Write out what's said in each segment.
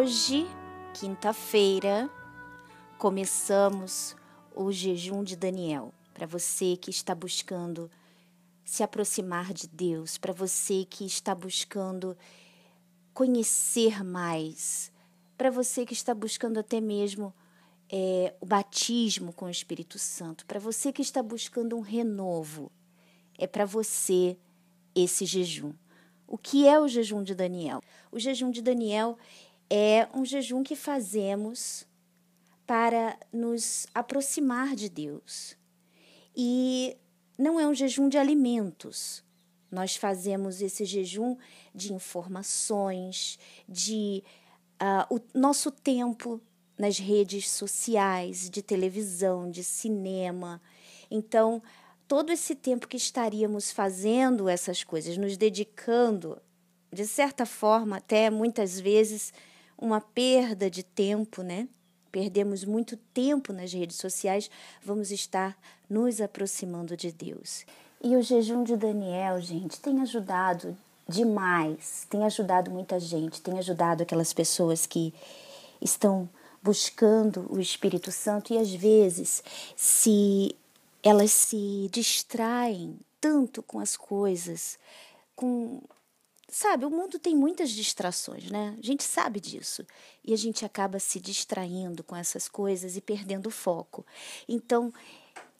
Hoje, quinta-feira, começamos o jejum de Daniel. Para você que está buscando se aproximar de Deus, para você que está buscando conhecer mais, para você que está buscando até mesmo é, o batismo com o Espírito Santo, para você que está buscando um renovo, é para você esse jejum. O que é o jejum de Daniel? O jejum de Daniel é um jejum que fazemos para nos aproximar de Deus. E não é um jejum de alimentos. Nós fazemos esse jejum de informações, de uh, o nosso tempo nas redes sociais, de televisão, de cinema. Então, todo esse tempo que estaríamos fazendo essas coisas, nos dedicando, de certa forma, até muitas vezes uma perda de tempo, né? Perdemos muito tempo nas redes sociais, vamos estar nos aproximando de Deus. E o jejum de Daniel, gente, tem ajudado demais, tem ajudado muita gente, tem ajudado aquelas pessoas que estão buscando o Espírito Santo e às vezes se elas se distraem tanto com as coisas, com Sabe, o mundo tem muitas distrações, né? A gente sabe disso. E a gente acaba se distraindo com essas coisas e perdendo o foco. Então,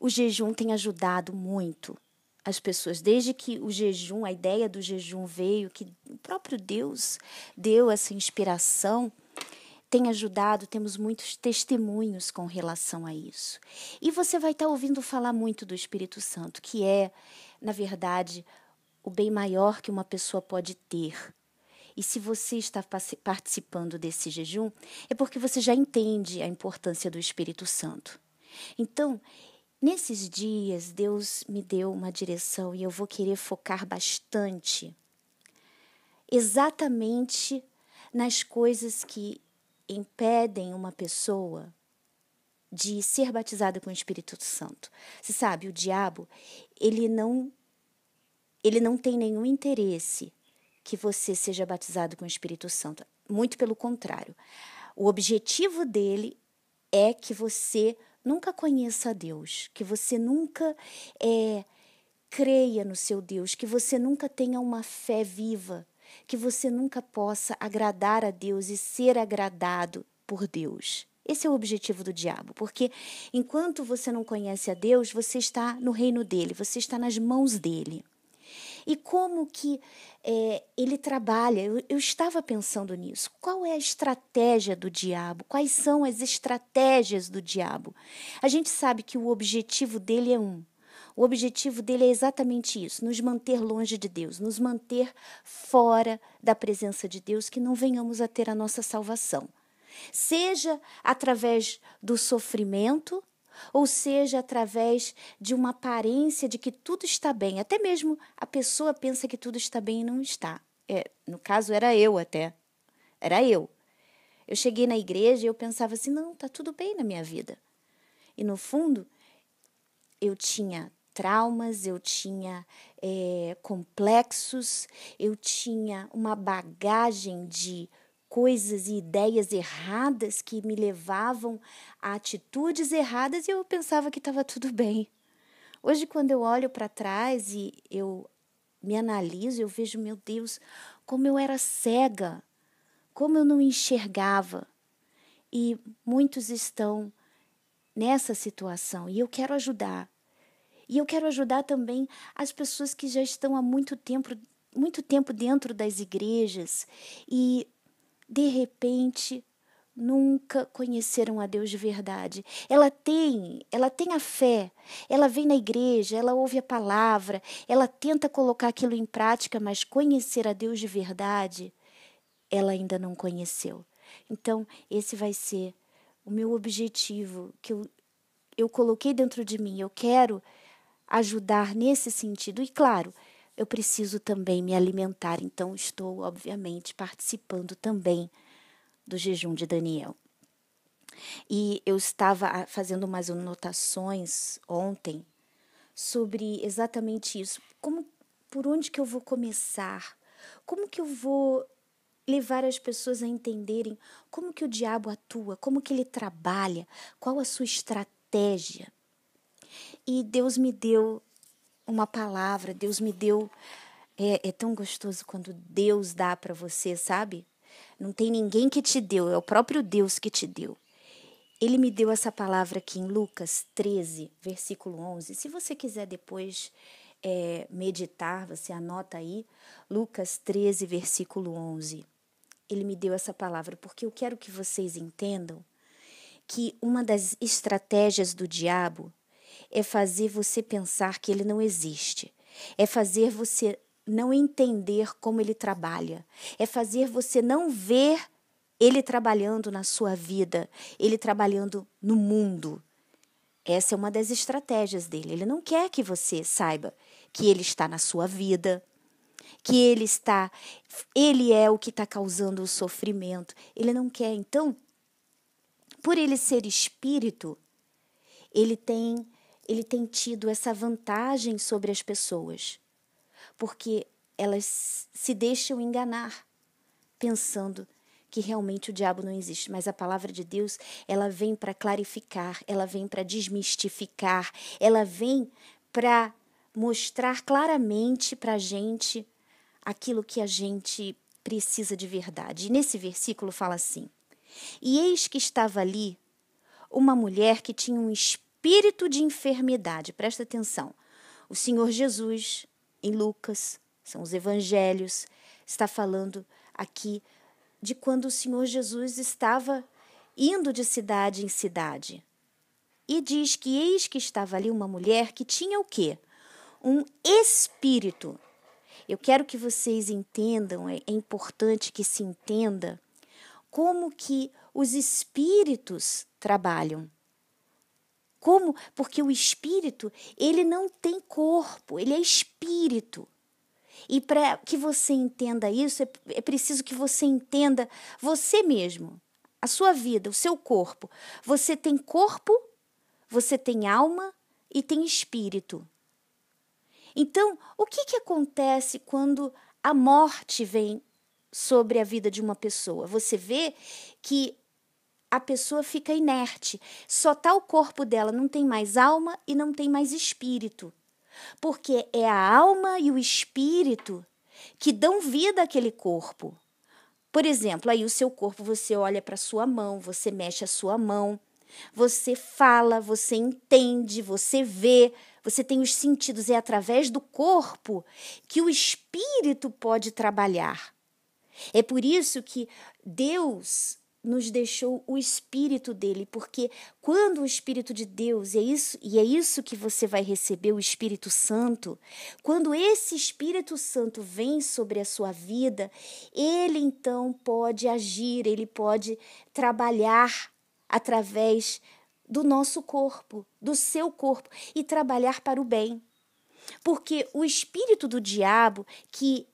o jejum tem ajudado muito as pessoas desde que o jejum, a ideia do jejum veio, que o próprio Deus deu essa inspiração, tem ajudado, temos muitos testemunhos com relação a isso. E você vai estar ouvindo falar muito do Espírito Santo, que é, na verdade, o bem maior que uma pessoa pode ter. E se você está participando desse jejum, é porque você já entende a importância do Espírito Santo. Então, nesses dias, Deus me deu uma direção e eu vou querer focar bastante exatamente nas coisas que impedem uma pessoa de ser batizada com o Espírito Santo. Você sabe, o diabo, ele não ele não tem nenhum interesse que você seja batizado com o Espírito Santo. Muito pelo contrário. O objetivo dele é que você nunca conheça a Deus, que você nunca é, creia no seu Deus, que você nunca tenha uma fé viva, que você nunca possa agradar a Deus e ser agradado por Deus. Esse é o objetivo do diabo, porque enquanto você não conhece a Deus, você está no reino dele, você está nas mãos dele. E como que é, ele trabalha? Eu, eu estava pensando nisso. Qual é a estratégia do diabo? Quais são as estratégias do diabo? A gente sabe que o objetivo dele é um. O objetivo dele é exatamente isso: nos manter longe de Deus, nos manter fora da presença de Deus, que não venhamos a ter a nossa salvação. Seja através do sofrimento, ou seja através de uma aparência de que tudo está bem. Até mesmo a pessoa pensa que tudo está bem e não está. É, no caso, era eu até. Era eu. Eu cheguei na igreja e eu pensava assim: não, está tudo bem na minha vida. E no fundo, eu tinha traumas, eu tinha é, complexos, eu tinha uma bagagem de coisas e ideias erradas que me levavam a atitudes erradas e eu pensava que estava tudo bem. Hoje, quando eu olho para trás e eu me analiso, eu vejo, meu Deus, como eu era cega, como eu não enxergava. E muitos estão nessa situação e eu quero ajudar. E eu quero ajudar também as pessoas que já estão há muito tempo, muito tempo dentro das igrejas e de repente, nunca conheceram a Deus de verdade. Ela tem, ela tem a fé, ela vem na igreja, ela ouve a palavra, ela tenta colocar aquilo em prática, mas conhecer a Deus de verdade, ela ainda não conheceu. Então, esse vai ser o meu objetivo que eu, eu coloquei dentro de mim. Eu quero ajudar nesse sentido. E claro, eu preciso também me alimentar, então estou, obviamente, participando também do jejum de Daniel. E eu estava ah, fazendo umas anotações ontem sobre exatamente isso. Como por onde que eu vou começar? Como que eu vou levar as pessoas a entenderem como que o diabo atua, como que ele trabalha, qual a sua estratégia? E Deus me deu uma palavra, Deus me deu. É, é tão gostoso quando Deus dá para você, sabe? Não tem ninguém que te deu, é o próprio Deus que te deu. Ele me deu essa palavra aqui em Lucas 13, versículo 11. Se você quiser depois é, meditar, você anota aí, Lucas 13, versículo 11. Ele me deu essa palavra porque eu quero que vocês entendam que uma das estratégias do diabo é fazer você pensar que ele não existe, é fazer você não entender como ele trabalha, é fazer você não ver ele trabalhando na sua vida, ele trabalhando no mundo. Essa é uma das estratégias dele. Ele não quer que você saiba que ele está na sua vida, que ele está, ele é o que está causando o sofrimento. Ele não quer. Então, por ele ser espírito, ele tem ele tem tido essa vantagem sobre as pessoas, porque elas se deixam enganar, pensando que realmente o diabo não existe, mas a palavra de Deus, ela vem para clarificar, ela vem para desmistificar, ela vem para mostrar claramente para a gente aquilo que a gente precisa de verdade. E nesse versículo fala assim: E eis que estava ali uma mulher que tinha um espírito espírito de enfermidade. Presta atenção. O Senhor Jesus, em Lucas, são os evangelhos, está falando aqui de quando o Senhor Jesus estava indo de cidade em cidade. E diz que eis que estava ali uma mulher que tinha o quê? Um espírito. Eu quero que vocês entendam, é, é importante que se entenda como que os espíritos trabalham. Como? Porque o espírito, ele não tem corpo, ele é espírito. E para que você entenda isso, é, é preciso que você entenda você mesmo, a sua vida, o seu corpo. Você tem corpo, você tem alma e tem espírito. Então, o que, que acontece quando a morte vem sobre a vida de uma pessoa? Você vê que a pessoa fica inerte, só está o corpo dela, não tem mais alma e não tem mais espírito. Porque é a alma e o espírito que dão vida àquele corpo. Por exemplo, aí o seu corpo, você olha para sua mão, você mexe a sua mão, você fala, você entende, você vê, você tem os sentidos. É através do corpo que o espírito pode trabalhar. É por isso que Deus nos deixou o espírito dele, porque quando o espírito de Deus, e é isso, e é isso que você vai receber o Espírito Santo, quando esse Espírito Santo vem sobre a sua vida, ele então pode agir, ele pode trabalhar através do nosso corpo, do seu corpo e trabalhar para o bem. Porque o espírito do diabo, que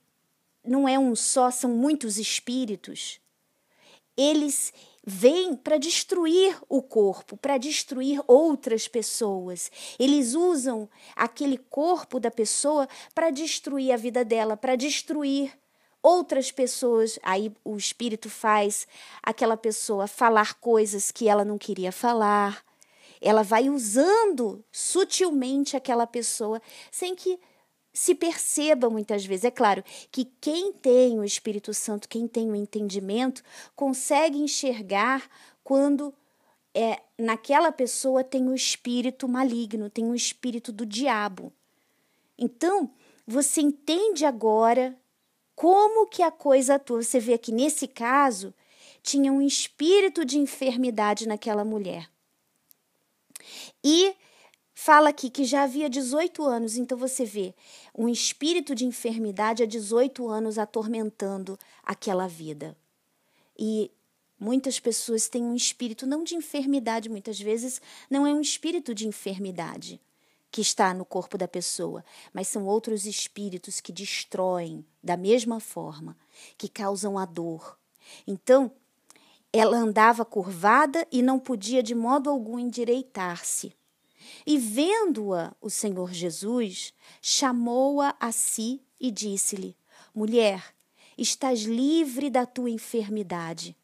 não é um só, são muitos espíritos, eles vêm para destruir o corpo, para destruir outras pessoas. Eles usam aquele corpo da pessoa para destruir a vida dela, para destruir outras pessoas. Aí o espírito faz aquela pessoa falar coisas que ela não queria falar. Ela vai usando sutilmente aquela pessoa sem que se perceba muitas vezes. É claro que quem tem o Espírito Santo, quem tem o entendimento, consegue enxergar quando é naquela pessoa tem o um espírito maligno, tem o um espírito do diabo. Então, você entende agora como que a coisa atua. Você vê que nesse caso tinha um espírito de enfermidade naquela mulher. E fala aqui que já havia 18 anos, então você vê um espírito de enfermidade há 18 anos atormentando aquela vida. E muitas pessoas têm um espírito não de enfermidade, muitas vezes não é um espírito de enfermidade que está no corpo da pessoa, mas são outros espíritos que destroem da mesma forma, que causam a dor. Então, ela andava curvada e não podia de modo algum endireitar-se e vendo-a, o Senhor Jesus chamou-a a si e disse-lhe: Mulher, estás livre da tua enfermidade.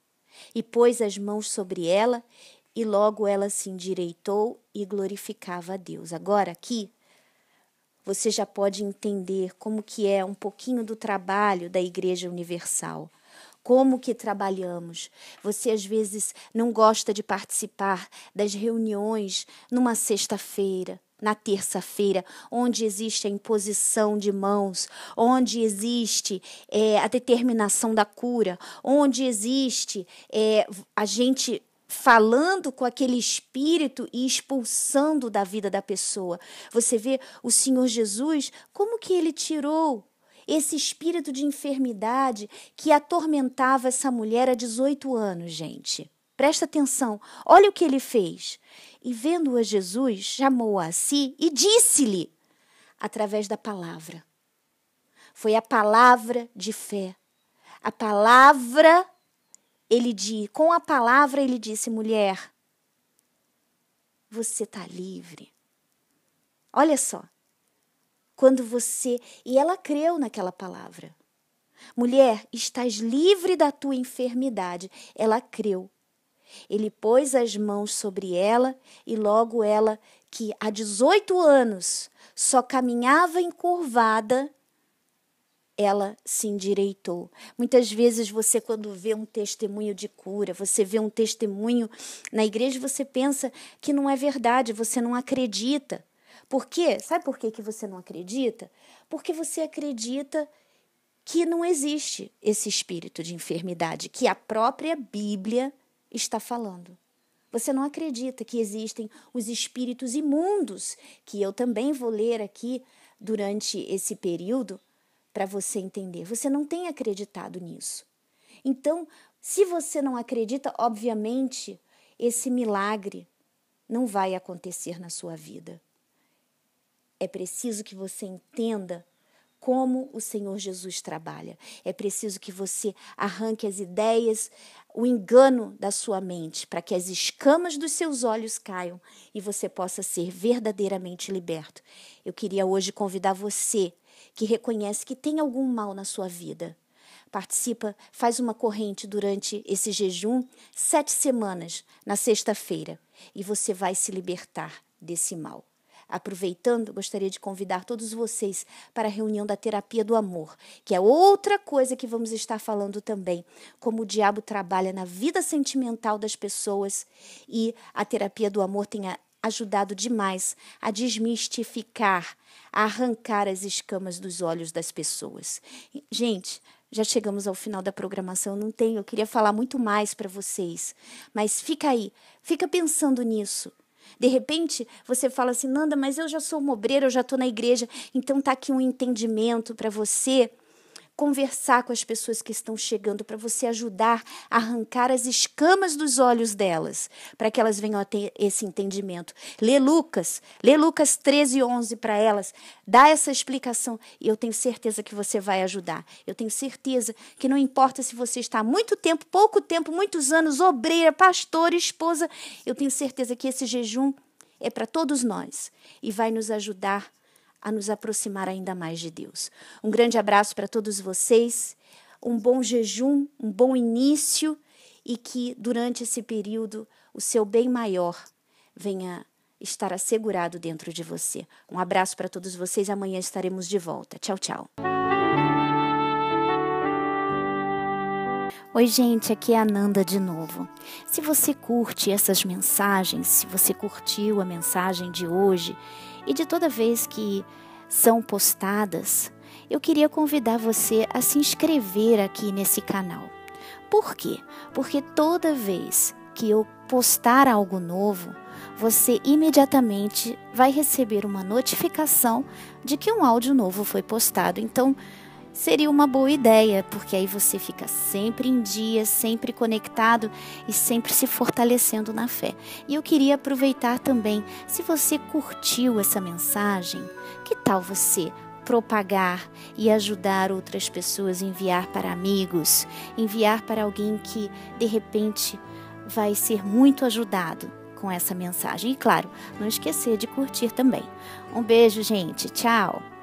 E pôs as mãos sobre ela, e logo ela se endireitou e glorificava a Deus. Agora aqui você já pode entender como que é um pouquinho do trabalho da Igreja Universal como que trabalhamos. Você às vezes não gosta de participar das reuniões numa sexta-feira, na terça-feira, onde existe a imposição de mãos, onde existe é, a determinação da cura, onde existe é, a gente falando com aquele espírito e expulsando da vida da pessoa. Você vê o Senhor Jesus, como que ele tirou esse espírito de enfermidade que atormentava essa mulher há 18 anos, gente. Presta atenção, olha o que ele fez. E vendo-a Jesus, chamou-a a si e disse-lhe, através da palavra. Foi a palavra de fé. A palavra, ele disse, com a palavra ele disse, mulher, você está livre. Olha só, quando você. E ela creu naquela palavra. Mulher, estás livre da tua enfermidade. Ela creu. Ele pôs as mãos sobre ela e logo ela, que há 18 anos só caminhava encurvada, ela se endireitou. Muitas vezes você, quando vê um testemunho de cura, você vê um testemunho na igreja, você pensa que não é verdade, você não acredita. Por quê? Sabe por quê que você não acredita? Porque você acredita que não existe esse espírito de enfermidade que a própria Bíblia está falando. Você não acredita que existem os espíritos imundos, que eu também vou ler aqui durante esse período para você entender. Você não tem acreditado nisso. Então, se você não acredita, obviamente, esse milagre não vai acontecer na sua vida. É preciso que você entenda como o Senhor Jesus trabalha. É preciso que você arranque as ideias, o engano da sua mente, para que as escamas dos seus olhos caiam e você possa ser verdadeiramente liberto. Eu queria hoje convidar você que reconhece que tem algum mal na sua vida. Participa, faz uma corrente durante esse jejum, sete semanas, na sexta-feira, e você vai se libertar desse mal. Aproveitando, gostaria de convidar todos vocês para a reunião da terapia do amor, que é outra coisa que vamos estar falando também, como o diabo trabalha na vida sentimental das pessoas e a terapia do amor tem ajudado demais a desmistificar, a arrancar as escamas dos olhos das pessoas. Gente, já chegamos ao final da programação, não tenho, eu queria falar muito mais para vocês, mas fica aí, fica pensando nisso. De repente, você fala assim: Nanda, mas eu já sou uma obreira, eu já estou na igreja, então tá aqui um entendimento para você conversar com as pessoas que estão chegando, para você ajudar a arrancar as escamas dos olhos delas, para que elas venham a ter esse entendimento. Lê Lucas, lê Lucas 13, 11 para elas, dá essa explicação e eu tenho certeza que você vai ajudar. Eu tenho certeza que não importa se você está há muito tempo, pouco tempo, muitos anos, obreira, pastora, esposa, eu tenho certeza que esse jejum é para todos nós e vai nos ajudar a a nos aproximar ainda mais de Deus. Um grande abraço para todos vocês, um bom jejum, um bom início e que durante esse período o seu bem maior venha estar assegurado dentro de você. Um abraço para todos vocês, amanhã estaremos de volta. Tchau, tchau. Oi, gente, aqui é a Nanda de novo. Se você curte essas mensagens, se você curtiu a mensagem de hoje, e de toda vez que são postadas, eu queria convidar você a se inscrever aqui nesse canal. Por quê? Porque toda vez que eu postar algo novo, você imediatamente vai receber uma notificação de que um áudio novo foi postado. Então, seria uma boa ideia, porque aí você fica sempre em dia, sempre conectado e sempre se fortalecendo na fé. E eu queria aproveitar também, se você curtiu essa mensagem, que tal você propagar e ajudar outras pessoas, enviar para amigos, enviar para alguém que de repente vai ser muito ajudado com essa mensagem. E claro, não esquecer de curtir também. Um beijo, gente. Tchau.